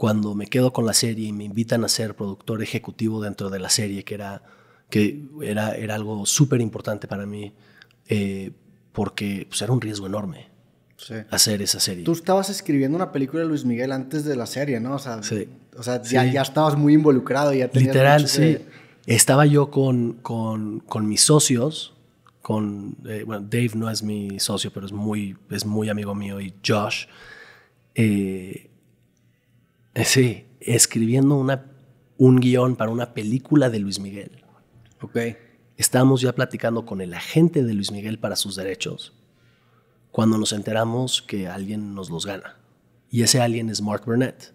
cuando me quedo con la serie y me invitan a ser productor ejecutivo dentro de la serie, que era, que era, era algo súper importante para mí, eh, porque pues, era un riesgo enorme. hacer esa serie. Tú estabas escribiendo una película de Luis Miguel antes de la serie, ¿no? O sea, sí. o sea ya, estabas muy involucrado, ya tenías Literal, sí. Estaba yo con, con, con, mis socios, con, eh, bueno, Dave no es mi socio, pero es muy, es muy amigo mío, y Josh. Eh, eh, sí, escribiendo una, un guión para una película de Luis Miguel. Ok. Estábamos ya platicando con el agente de Luis Miguel para sus derechos cuando nos enteramos que alguien nos los gana. Y ese alguien es Mark Burnett,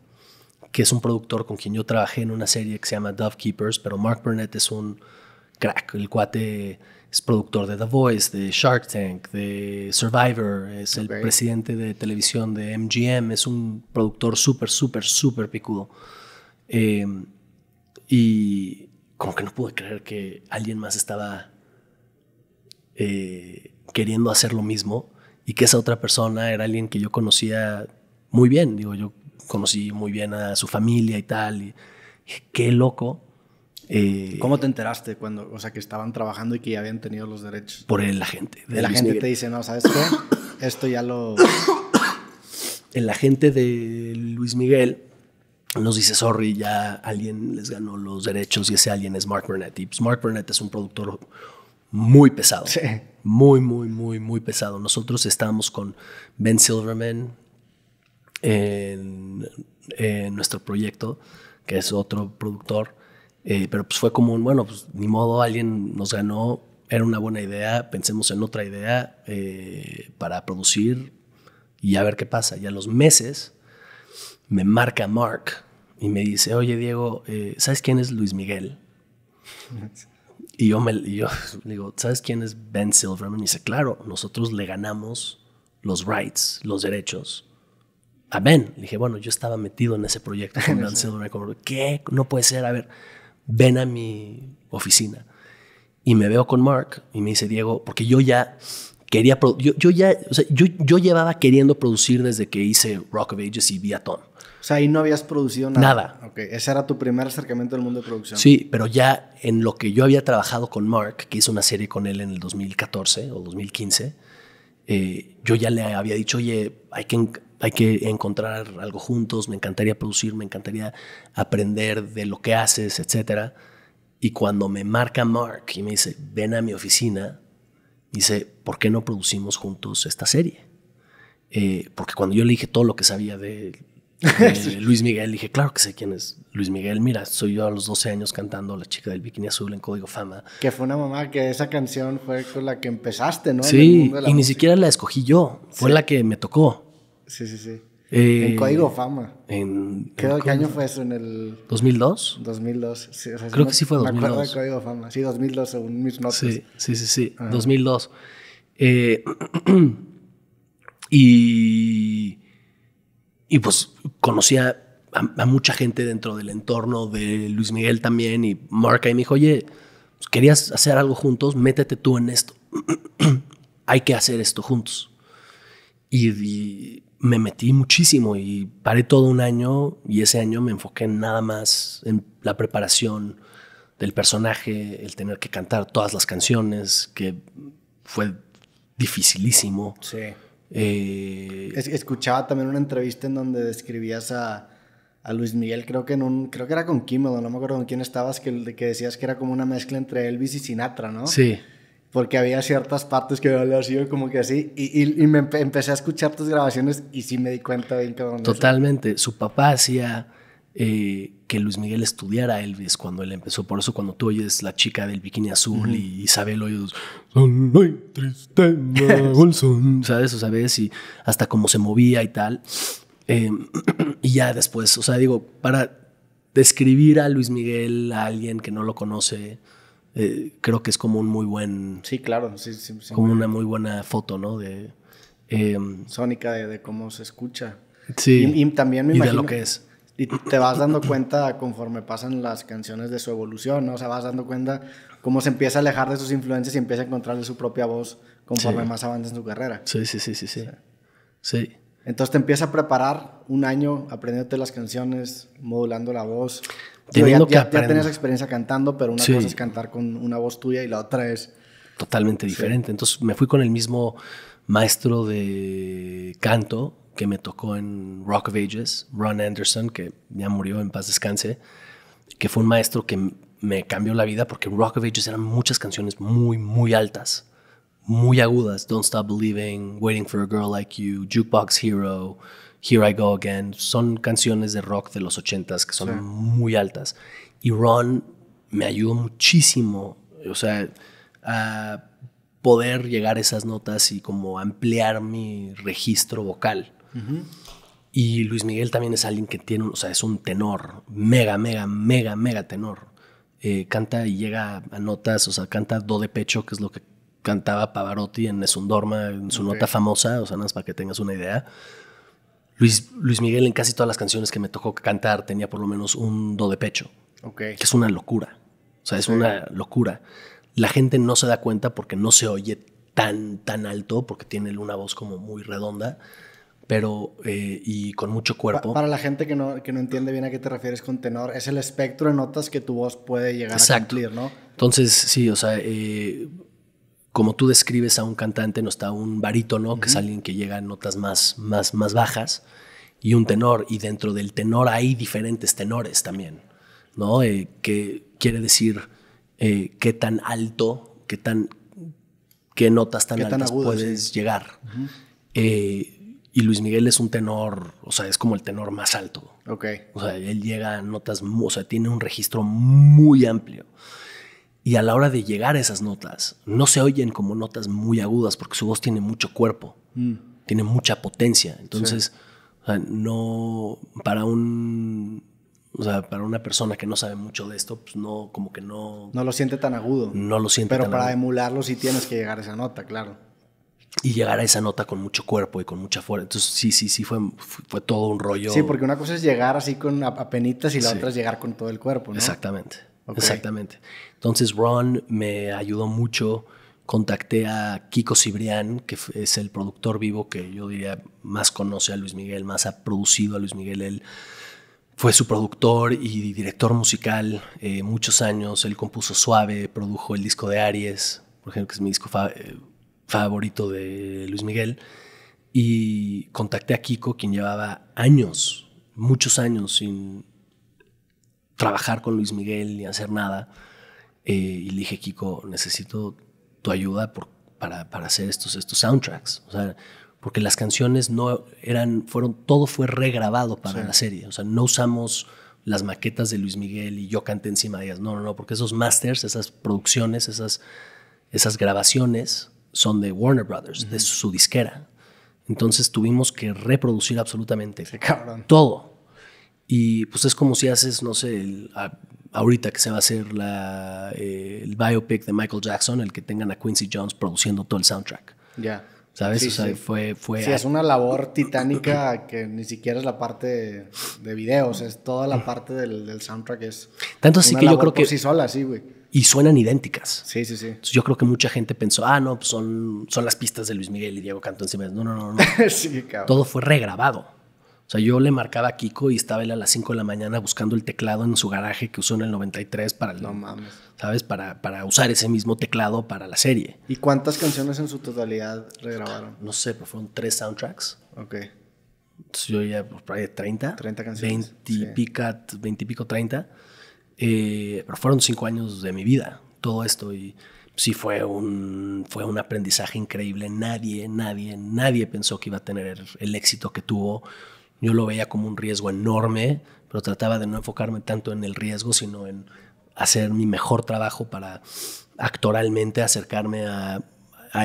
que es un productor con quien yo trabajé en una serie que se llama Dove Keepers, pero Mark Burnett es un crack, el cuate es productor de The Voice, de Shark Tank, de Survivor, es el presidente de televisión de MGM, es un productor súper, súper, súper picudo. Em, y como que no pude creer que alguien más estaba eh, queriendo hacer lo mismo y que esa otra persona era alguien que yo conocía muy bien. Digo, yo conocí muy bien a su familia y tal. Y qué loco eh, ¿Cómo te enteraste cuando, o sea, que estaban trabajando y que ya habían tenido los derechos? Por el agente. El la gente te dice, no, ¿sabes qué? Esto ya lo... El agente de Luis Miguel nos dice, sorry, ya alguien les ganó los derechos y ese alguien es Mark Burnett. Y pues, Mark Burnett es un productor muy pesado. Muy, muy, muy, muy pesado. Nosotros estábamos con Ben Silverman en, en nuestro proyecto, que es otro productor. Eh, pero pues fue como un, bueno, pues ni modo, alguien nos ganó, era una buena idea, pensemos en otra idea eh, para producir y a ver qué pasa. Y a los meses me marca Mark y me dice, oye Diego, eh, ¿sabes quién es Luis Miguel? y yo, me, yo le digo, ¿sabes quién es Ben Silverman? Y dice, claro, nosotros le ganamos los rights, los derechos a Ben. Le dije, bueno, yo estaba metido en ese proyecto con Ben Silverman. ¿Qué? No puede ser, a ver ven a mi oficina. Y me veo con Mark y me dice, Diego, porque yo ya quería, yo, ya, o sea, yo, llevaba queriendo producir desde que hice Rock of Ages y Viatón. O sea, ahí no habías producido nada. Nada. Okay. Ese era tu primer acercamiento al mundo de producción. Sí, pero ya en lo que yo había trabajado con Mark, que hice una serie con él en el 2014 o 2015, eh, yo ya le había dicho, oye, hay que hay que encontrar algo juntos, me encantaría producir, me encantaría aprender de lo que haces, etc. Y cuando me marca Mark y me dice, ven a mi oficina, dice, ¿por qué no producimos juntos esta serie? Eh, porque cuando yo le dije todo lo que sabía de, Luis Miguel, dije, claro que sé quién es Luis Miguel. Mira, soy yo a los 12 años cantando La chica del bikini azul en Código Fama. Que fue una mamá que esa canción fue con la que empezaste, ¿no? Sí, y ni siquiera la escogí yo, fue la que me tocó. Sí, sí, sí. Eh, en Código Fama. En, Creo, ¿Qué año fue eso? ¿En el. 2002? 2002. Sí, Creo que sí fue 2002. Me Código Fama. Sí, 2002, según mis notas. Sí, sí, sí. sí. 2002. Eh, y. Y pues conocía a, mucha gente dentro del entorno de Luis Miguel también. Y Marca y me dijo, oye, pues, querías hacer algo juntos, métete tú en esto. Hay que hacer esto juntos. y me metí muchísimo y paré todo un año y ese año me enfoqué nada más en la preparación del personaje, el tener que cantar todas las canciones, que fue dificilísimo. Sí. Eh, escuchaba también una entrevista en donde describías a, Luis Miguel, creo que en un, creo que era con Kimmel, no me acuerdo con quién estabas, que, que decías que era como una mezcla entre Elvis y Sinatra, ¿no? Sí porque había ciertas partes que yo sido como que así, y, y, me empecé a escuchar tus grabaciones y sí me di cuenta bien cabrón. Totalmente, su papá hacía eh, que Luis Miguel estudiara Elvis cuando él empezó, por eso cuando tú oyes La chica del bikini azul y Isabel oyes, muy triste, Wilson, ¿sabes? O sabes, y hasta cómo se movía y tal. Em, y ya después, o sea, digo, para describir a Luis Miguel a alguien que no lo conoce, eh, creo que es como un muy buen... Sí, claro, sí, sí, Como una muy buena foto, ¿no? De, em, Sónica de, cómo se escucha. Sí. Y, también me y imagino, de lo que es. Y te vas dando cuenta conforme pasan las canciones de su evolución, ¿no? O sea, vas dando cuenta cómo se empieza a alejar de sus influencias y empieza a encontrarle su propia voz conforme más avanza en su carrera. sí, sí, sí, sí. Sí. sí. Entonces te empieza a preparar un año aprendiéndote las canciones, modulando la voz. teniendo ya, ya, ya, tenías experiencia cantando, pero una cosa es cantar con una voz tuya y la otra es... Totalmente diferente. Entonces me fui con el mismo maestro de canto que me tocó en Rock of Ages, Ron Anderson, que ya murió en paz descanse, que fue un maestro que me cambió la vida porque Rock of Ages eran muchas canciones muy, muy altas muy agudas. Don't Stop Believing, Waiting for a Girl Like You, Jukebox Hero, Here I Go Again. Son canciones de rock de los ochentas que son muy altas. Y Ron me ayudó muchísimo, o sea, a poder llegar a esas notas y como ampliar mi registro vocal. Y Luis Miguel también es alguien que tiene, o sea, es un tenor, mega, mega, mega, mega tenor. Eh, canta y llega a notas, o sea, canta do de pecho, que es lo que cantaba Pavarotti en Esundorma, en su nota famosa, o sea, nada más para que tengas una idea. Luis, Luis, Miguel en casi todas las canciones que me tocó cantar tenía por lo menos un do de pecho, que es una locura. O sea, es una locura. La gente no se da cuenta porque no se oye tan, tan alto, porque tiene una voz como muy redonda, pero eh, y con mucho cuerpo. para la gente que no, entiende bien a qué te refieres con tenor, es el espectro de notas que tu voz puede llegar a cumplir, ¿no? Entonces, sí, o sea, eh, como tú describes a un cantante, no está un barítono, que es alguien que llega a notas más, más, más bajas, y un tenor, y dentro del tenor hay diferentes tenores también, ¿no? Eh, que quiere decir eh, qué tan alto, qué tan qué notas tan altas puedes llegar. Eh, y Luis Miguel es un tenor, o sea, es como el tenor más alto. Ok. O sea, él llega a notas, o sea, tiene un registro muy amplio y a la hora de llegar a esas notas, no se oyen como notas muy agudas porque su voz tiene mucho cuerpo, mm. tiene mucha potencia. Entonces, no para un o sea, para una persona que no sabe mucho de esto, pues no, como que no. No lo siente tan agudo. No lo siente. Pero para emularlo sí tienes que llegar a esa nota, claro. Y llegar a esa nota con mucho cuerpo y con mucha fuerza. Entonces, sí, sí, sí, fue, fue todo un rollo. Sí, porque una cosa es llegar así con apenitas y la otra es llegar con todo el cuerpo, Exactamente. Exactamente. Entonces Ron me ayudó mucho. Contacté a Kiko Cibrián, que es el productor vivo que yo diría más conoce a Luis Miguel, más ha producido a Luis Miguel. Él fue su productor y director musical eh, muchos años. Él compuso Suave, produjo el disco de Aries, por ejemplo, que es mi disco eh, favorito de Luis Miguel. Y contacté a Kiko, quien llevaba años, muchos años sin trabajar con Luis Miguel y hacer nada. Eh, y le dije, Kiko, necesito tu ayuda para, hacer estos, estos soundtracks. O sea, porque las canciones no eran, fueron, todo fue regrabado para la serie. O sea, no usamos las maquetas de Luis Miguel y yo canté encima de ellas. No, no, no, porque esos masters, esas producciones, esas, esas grabaciones son de Warner Brothers, de su, disquera. Entonces tuvimos que reproducir absolutamente todo. Y pues es como si haces, no sé, ahorita que se va a hacer la, eh, el biopic de Michael Jackson, el que tengan a Quincy Jones produciendo todo el soundtrack. Ya. ¿Sabes? o sea, fue, fue. Sí, es una labor titánica que ni siquiera es la parte de, videos, es toda la parte del, soundtrack. Es Tanto así que yo creo que. sí sola, sí, güey. Y suenan idénticas. Sí, sí, sí. yo creo que mucha gente pensó, ah, no, pues son, son las pistas de Luis Miguel y Diego Cantón. No, no, no. no. sí, cabrón. Todo fue regrabado. O sea, yo le marcaba a Kiko y estaba él a las 5 de la mañana buscando el teclado en su garaje que usó en el 93 para el, No mames. ¿Sabes? Para, para usar ese mismo teclado para la serie. ¿Y cuántas canciones en su totalidad regrabaron? No sé, pero fueron tres soundtracks. Ok. yo ya, por ahí 30. 30 canciones. 20 y pico, 30. Eh, pero fueron cinco años de mi vida, todo esto. Y sí fue un, fue un aprendizaje increíble. Nadie, nadie, nadie pensó que iba a tener el éxito que tuvo. Yo lo veía como un riesgo enorme, pero trataba de no enfocarme tanto en el riesgo, sino en hacer mi mejor trabajo para actoralmente acercarme a,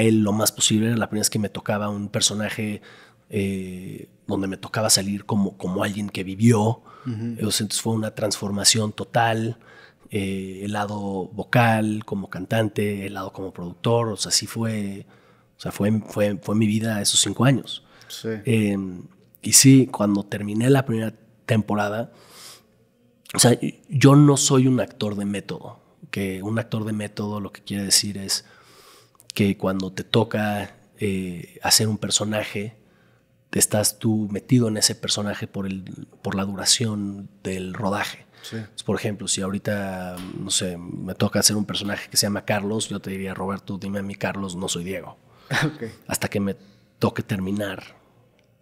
él lo más posible. La primera vez que me tocaba un personaje eh, donde me tocaba salir como, como alguien que vivió, entonces fue una transformación total. Eh, el lado vocal como cantante, el lado como productor, o sea, así fue, o sea, fue, fue, fue mi vida esos cinco años. Sí. Em, y sí, cuando terminé la primera temporada, o sea, yo no soy un actor de método, que un actor de método lo que quiere decir es que cuando te toca eh, hacer un personaje, te estás tú metido en ese personaje por, el, por la duración del rodaje. Por ejemplo, si ahorita, no sé, me toca hacer un personaje que se llama Carlos, yo te diría, Roberto, dime a mí Carlos, no soy Diego. Hasta que me toque terminar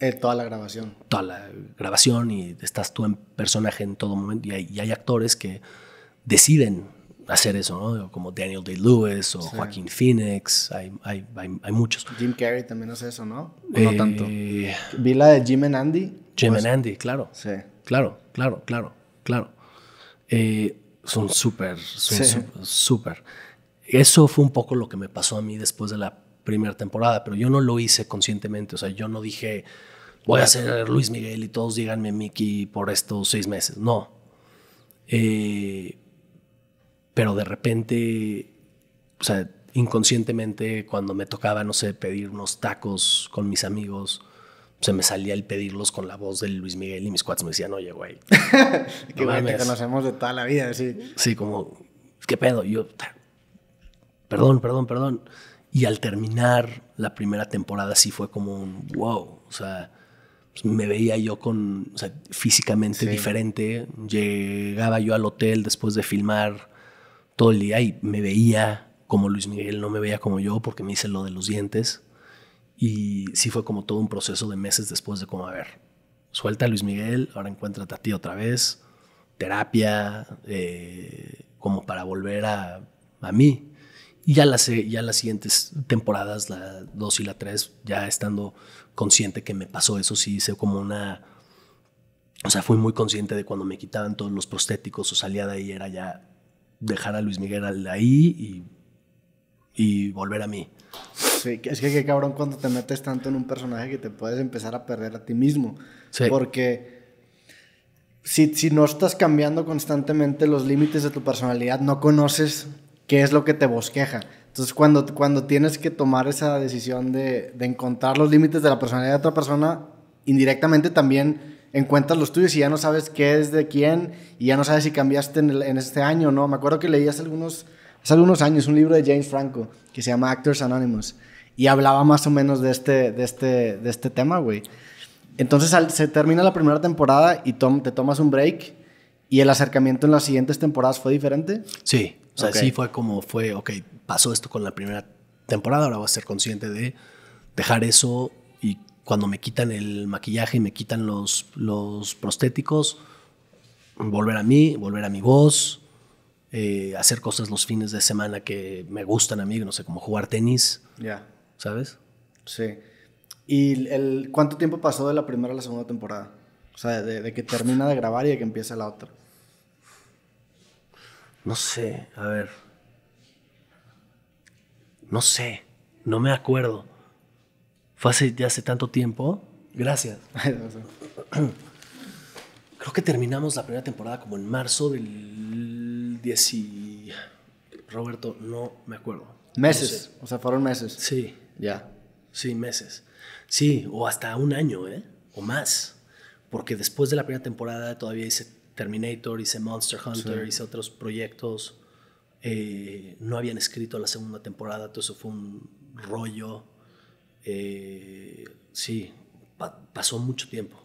eh, toda la grabación. Toda la grabación y estás tú en personaje en todo momento. Y hay, actores que deciden hacer eso, ¿no? Como Daniel Day-Lewis o Joaquin Joaquín Phoenix, hay, muchos. Jim Carrey también hace eso, ¿no? no eh, tanto. Vi la de Jim and Andy. Jim pues and Andy, claro. Sí. Claro, claro, claro, claro. Eh, son súper, son súper. Eso fue un poco lo que me pasó a mí después de la primera temporada, pero yo no lo hice conscientemente, o sea, yo no dije, voy a ser Luis Miguel y todos díganme Mickey por estos seis meses, no. Eh, pero de repente, o sea, inconscientemente cuando me tocaba, no sé, pedir unos tacos con mis amigos, se me salía el pedirlos con la voz de Luis Miguel y mis cuates me decían, oye, güey. que no te conocemos de toda la vida, sí. Sí, como, ¿qué pedo? yo, perdón, perdón, perdón. Y al terminar la primera temporada sí fue como un wow, o sea, pues, me veía yo con, físicamente diferente. Llegaba yo al hotel después de filmar todo el día y me veía como Luis Miguel, no me veía como yo porque me hice lo de los dientes. Y sí fue como todo un proceso de meses después de como, a ver, suelta Luis Miguel, ahora encuéntrate a ti otra vez, terapia, eh, como para volver a, a mí. Y ya las, eh, ya las siguientes temporadas, la 2 y la 3, ya estando consciente que me pasó eso, sí hice como una... O sea, fui muy consciente de cuando me quitaban todos los prostéticos o salía de ahí, era ya dejar a Luis Miguel ahí y, volver a mí. Sí, es que qué cabrón cuando te metes tanto en un personaje que te puedes empezar a perder a ti mismo. Sí. Porque si, si no estás cambiando constantemente los límites de tu personalidad, no conoces qué es lo que te bosqueja. Entonces, cuando, cuando tienes que tomar esa decisión de, de encontrar los límites de la personalidad de otra persona, indirectamente también encuentras los tuyos y ya no sabes qué es de quién y ya no sabes si cambiaste en, este año no. Me acuerdo que leí hace algunos, hace algunos años un libro de James Franco que se llama Actors Anonymous y hablaba más o menos de este, de este, de este tema, güey. Entonces se termina la primera temporada y te tomas un break y el acercamiento en las siguientes temporadas fue diferente. Sí. O sea, sí fue como fue, ok, pasó esto con la primera temporada, ahora voy a ser consciente de dejar eso y cuando me quitan el maquillaje y me quitan los, los prostéticos, volver a mí, volver a mi voz, eh, hacer cosas los fines de semana que me gustan a mí, no sé, como jugar tenis. Ya. ¿Sabes? Sí. ¿Y el, cuánto tiempo pasó de la primera a la segunda temporada? O sea, de, de que termina de grabar y de que empieza la otra. No sé, a ver. No sé, no me acuerdo. Fue hace, tanto tiempo. Gracias. Creo que terminamos la primera temporada como en marzo del 10 Roberto, no me acuerdo. Meses, o sea, fueron meses. Sí. Ya. Sí, meses. Sí, o hasta un año, ¿eh? O más. Porque después de la primera temporada todavía hice Terminator, hice Monster Hunter, hice otros proyectos. Eh, no habían escrito la segunda temporada, todo eso fue un rollo. Eh, sí, pasó mucho tiempo.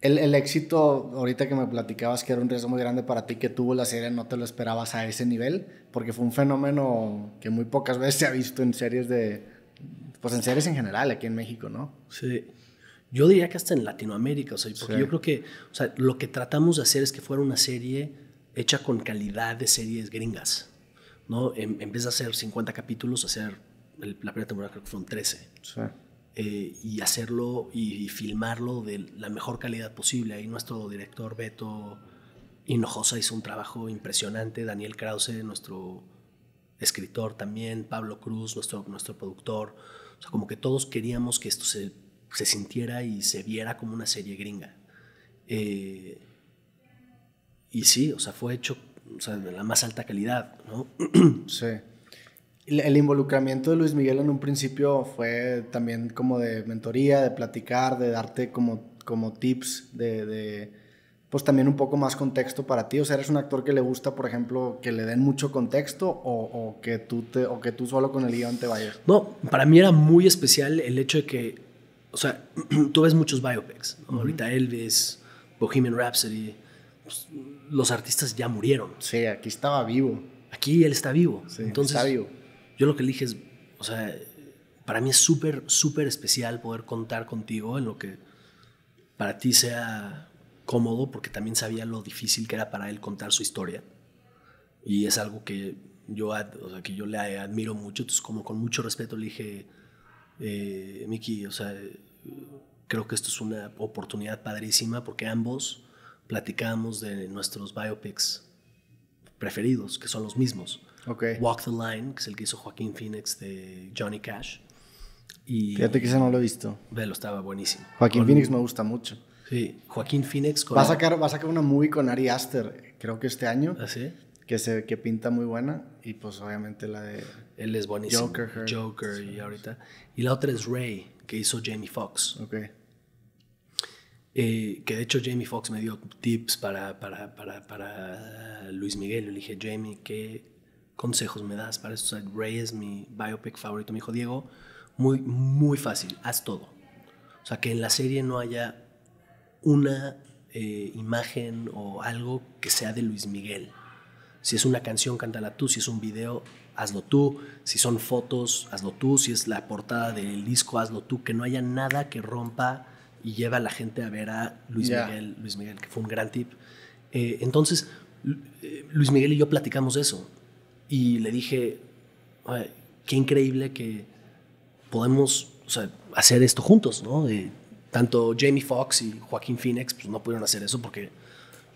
El, el, éxito, ahorita que me platicabas que era un riesgo muy grande para ti que tuvo la serie, no te lo esperabas a ese nivel, porque fue un fenómeno que muy pocas veces se ha visto en series de, pues en series en general aquí en México, ¿no? Sí, yo diría que hasta en Latinoamérica, porque yo creo que o sea, lo que tratamos de hacer es que fuera una serie hecha con calidad de series gringas, ¿no? Em, en, a vez de hacer 50 capítulos, hacer la primera temporada creo que fueron 13. Eh, y hacerlo y, filmarlo de la mejor calidad posible. Ahí nuestro director Beto Hinojosa hizo un trabajo impresionante, Daniel Krause, nuestro escritor también, Pablo Cruz, nuestro, nuestro productor. O sea, como que todos queríamos que esto se se sintiera y se viera como una serie gringa. Eh, y sí, o sea, fue hecho o sea, de la más alta calidad, ¿no? Sí. El, involucramiento de Luis Miguel en un principio fue también como de mentoría, de platicar, de darte como, como tips, de, pues también un poco más contexto para ti. O sea, eres un actor que le gusta, por ejemplo, que le den mucho contexto o, que, tú te, o que tú solo con el guión te vayas. No, para mí era muy especial el hecho de que o sea, tú ves muchos biopics, ahorita Elvis, Bohemian Rhapsody, pues, los artistas ya murieron. Sí, aquí estaba vivo. Aquí él está vivo. Sí, Entonces, está vivo. Yo lo que dije es, o sea, para mí es súper, súper especial poder contar contigo en lo que para ti sea cómodo, porque también sabía lo difícil que era para él contar su historia. Y es algo que yo, o sea, que yo le admiro mucho. Entonces, como con mucho respeto le dije, eh, Miki, o sea, creo que esto es una oportunidad padrísima porque ambos platicamos de nuestros biopics preferidos, que son los mismos. Okay. Walk the Line, que es el que hizo Joaquín Phoenix de Johnny Cash. Y Fíjate que ese no lo he visto. lo estaba buenísimo. Joaquín Phoenix me gusta mucho. Sí, Joaquín Phoenix. va, a sacar, va a sacar una movie con Ari Aster, creo que este año. así ¿Ah, que se que pinta muy buena y pues obviamente la de él es buenísimo Joker, Joker y ahorita y la otra es Ray que hizo Jamie Foxx okay. Eh, que de hecho Jamie Foxx me dio tips para, para, Luis Miguel. Le dije, Jamie, ¿qué consejos me das para esto? Ray es mi biopic favorito. Me dijo, Diego, muy, muy fácil, haz todo. O sea, que en la serie no haya una eh, imagen o algo que sea de Luis Miguel. Si es una canción, cántala tú. Si es un video, hazlo tú. Si son fotos, hazlo tú. Si es la portada del disco, hazlo tú. Que no haya nada que rompa y lleve a la gente a ver a Luis Miguel, Luis Miguel, que fue un gran tip. Eh, entonces, eh, Luis Miguel y yo platicamos eso. Y le dije, qué increíble que podemos hacer esto juntos, ¿no? tanto Jamie Foxx y Joaquín Phoenix pues, no pudieron hacer eso porque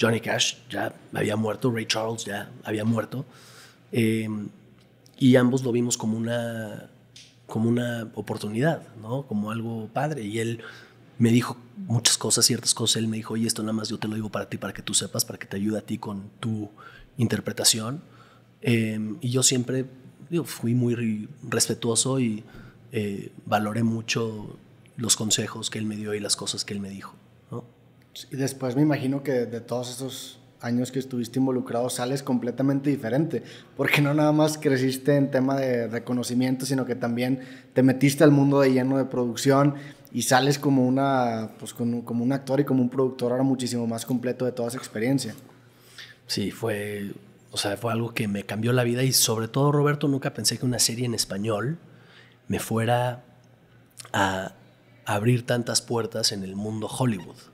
Johnny Cash ya había muerto, Ray Charles ya había muerto. Em, y ambos lo vimos como una, como una oportunidad, ¿no? Como algo padre. Y él me dijo muchas cosas, ciertas cosas. Él me dijo, oye, esto nada más yo te lo digo para ti, para que tú sepas, para que te ayude a ti con tu interpretación. Em, y yo siempre fui muy respetuoso y eh, valoré mucho los consejos que él me dio y las cosas que él me dijo. Y después me imagino que de todos esos años que estuviste involucrado sales completamente diferente, porque no nada más creciste en tema de reconocimiento, sino que también te metiste al mundo de lleno de producción y sales como, una, pues, como un actor y como un productor ahora muchísimo más completo de toda esa experiencia. Sí, fue, o sea, fue algo que me cambió la vida y sobre todo, Roberto, nunca pensé que una serie en español me fuera a abrir tantas puertas en el mundo Hollywood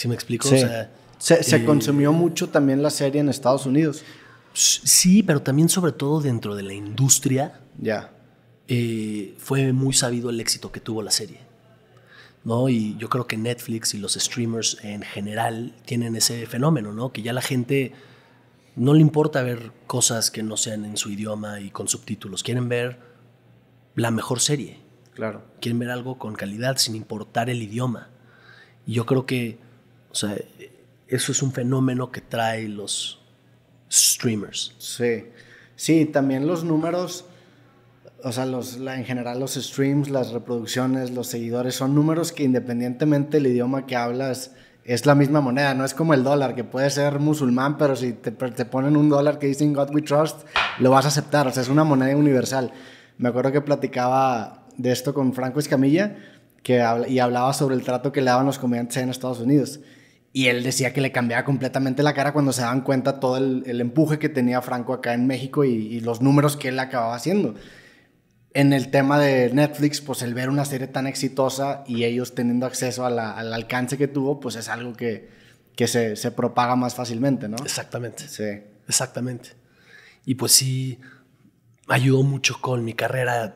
si me explico? se, eh, consumió mucho también la serie en Estados Unidos. Sí, pero también sobre todo dentro de la industria. Ya. Eh, fue muy sabido el éxito que tuvo la serie. ¿no? Y yo creo que Netflix y los streamers en general tienen ese fenómeno, ¿no? Que ya la gente no le importa ver cosas que no sean en su idioma y con subtítulos. Quieren ver la mejor serie. Claro. Quieren ver algo con calidad sin importar el idioma. Y yo creo que o sea, eso es un fenómeno que trae los streamers. Sí, sí, también los números, o sea, los, en general los streams, las reproducciones, los seguidores, son números que independientemente del idioma que hablas, es la misma moneda, no es como el dólar, que puede ser musulmán, pero si te, te ponen un dólar que dicen God We Trust, lo vas a aceptar, o sea, es una moneda universal. Me acuerdo que platicaba de esto con Franco Escamilla que y hablaba sobre el trato que le daban los comediantes en Estados Unidos y él decía que le cambiaba completamente la cara cuando se daban cuenta todo el, empuje que tenía Franco acá en México y, los números que él acababa haciendo. En el tema de Netflix, pues el ver una serie tan exitosa y ellos teniendo acceso al alcance que tuvo, pues es algo que, que se, se, propaga más fácilmente, ¿no? Exactamente. Sí. Exactamente. Y pues sí, ayudó mucho con mi carrera